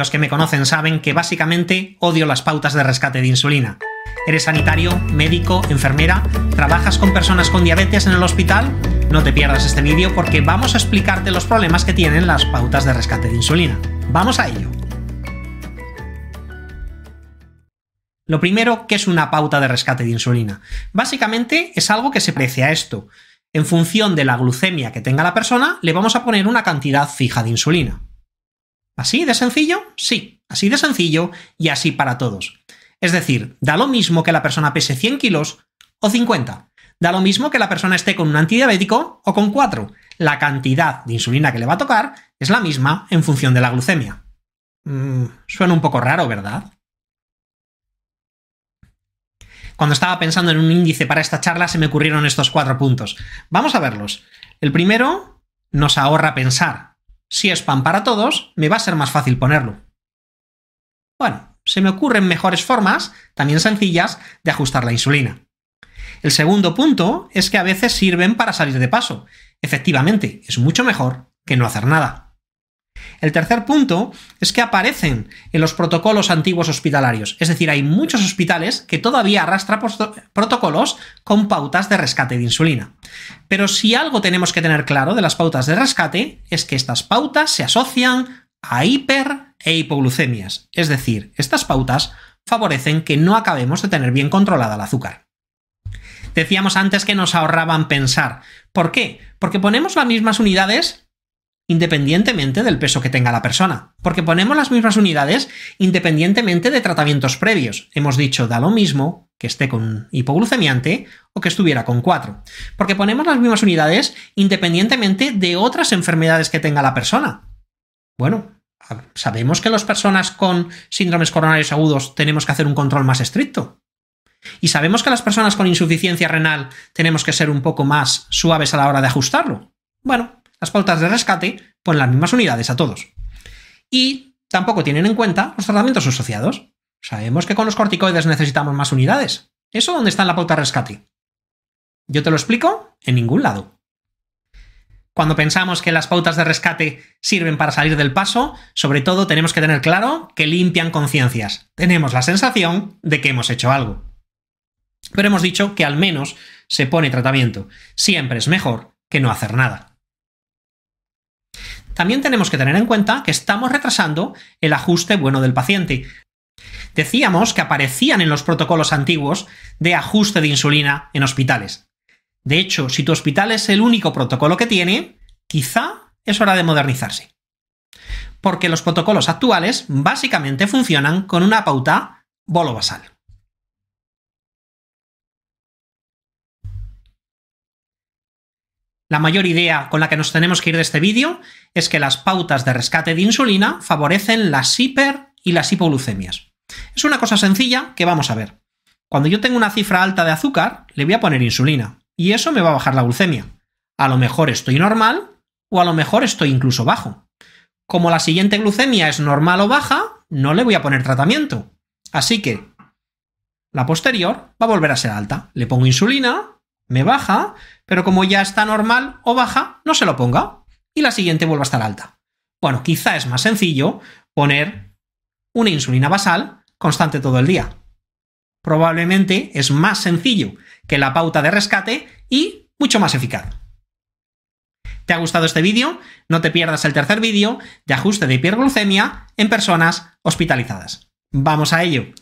Los que me conocen saben que básicamente odio las pautas de rescate de insulina. ¿Eres sanitario, médico, enfermera? ¿Trabajas con personas con diabetes en el hospital? No te pierdas este vídeo porque vamos a explicarte los problemas que tienen las pautas de rescate de insulina. ¡Vamos a ello! Lo primero, ¿qué es una pauta de rescate de insulina? Básicamente es algo que se precia a esto. En función de la glucemia que tenga la persona, le vamos a poner una cantidad fija de insulina. ¿Así de sencillo? Sí, así de sencillo y así para todos. Es decir, da lo mismo que la persona pese 100 kilos o 50. Da lo mismo que la persona esté con un antidiabético o con 4. La cantidad de insulina que le va a tocar es la misma en función de la glucemia. Mm, suena un poco raro, ¿verdad? Cuando estaba pensando en un índice para esta charla se me ocurrieron estos cuatro puntos. Vamos a verlos. El primero nos ahorra pensar, si es pan para todos, me va a ser más fácil ponerlo. Bueno, se me ocurren mejores formas, también sencillas, de ajustar la insulina. El segundo punto es que a veces sirven para salir de paso. Efectivamente, es mucho mejor que no hacer nada. El tercer punto es que aparecen en los protocolos antiguos hospitalarios. Es decir, hay muchos hospitales que todavía arrastran protocolos con pautas de rescate de insulina. Pero si algo tenemos que tener claro de las pautas de rescate es que estas pautas se asocian a hiper e hipoglucemias. Es decir, estas pautas favorecen que no acabemos de tener bien controlada el azúcar. Decíamos antes que nos ahorraban pensar. ¿Por qué? Porque ponemos las mismas unidades independientemente del peso que tenga la persona. Porque ponemos las mismas unidades independientemente de tratamientos previos. Hemos dicho, da lo mismo que esté con hipoglucemiante o que estuviera con 4. Porque ponemos las mismas unidades independientemente de otras enfermedades que tenga la persona. Bueno, sabemos que las personas con síndromes coronarios agudos tenemos que hacer un control más estricto. Y sabemos que las personas con insuficiencia renal tenemos que ser un poco más suaves a la hora de ajustarlo. Bueno, las pautas de rescate ponen las mismas unidades a todos. Y tampoco tienen en cuenta los tratamientos asociados. Sabemos que con los corticoides necesitamos más unidades. ¿Eso dónde está en la pauta de rescate? Yo te lo explico en ningún lado. Cuando pensamos que las pautas de rescate sirven para salir del paso, sobre todo tenemos que tener claro que limpian conciencias. Tenemos la sensación de que hemos hecho algo. Pero hemos dicho que al menos se pone tratamiento. Siempre es mejor que no hacer nada también tenemos que tener en cuenta que estamos retrasando el ajuste bueno del paciente. Decíamos que aparecían en los protocolos antiguos de ajuste de insulina en hospitales. De hecho, si tu hospital es el único protocolo que tiene, quizá es hora de modernizarse. Porque los protocolos actuales básicamente funcionan con una pauta bolo basal. La mayor idea con la que nos tenemos que ir de este vídeo es que las pautas de rescate de insulina favorecen las hiper y las hipoglucemias. Es una cosa sencilla que vamos a ver. Cuando yo tengo una cifra alta de azúcar, le voy a poner insulina y eso me va a bajar la glucemia. A lo mejor estoy normal o a lo mejor estoy incluso bajo. Como la siguiente glucemia es normal o baja, no le voy a poner tratamiento. Así que la posterior va a volver a ser alta. Le pongo insulina, me baja, pero como ya está normal o baja, no se lo ponga y la siguiente vuelva a estar alta. Bueno, quizá es más sencillo poner una insulina basal constante todo el día. Probablemente es más sencillo que la pauta de rescate y mucho más eficaz. ¿Te ha gustado este vídeo? No te pierdas el tercer vídeo de ajuste de hiperglucemia en personas hospitalizadas. Vamos a ello.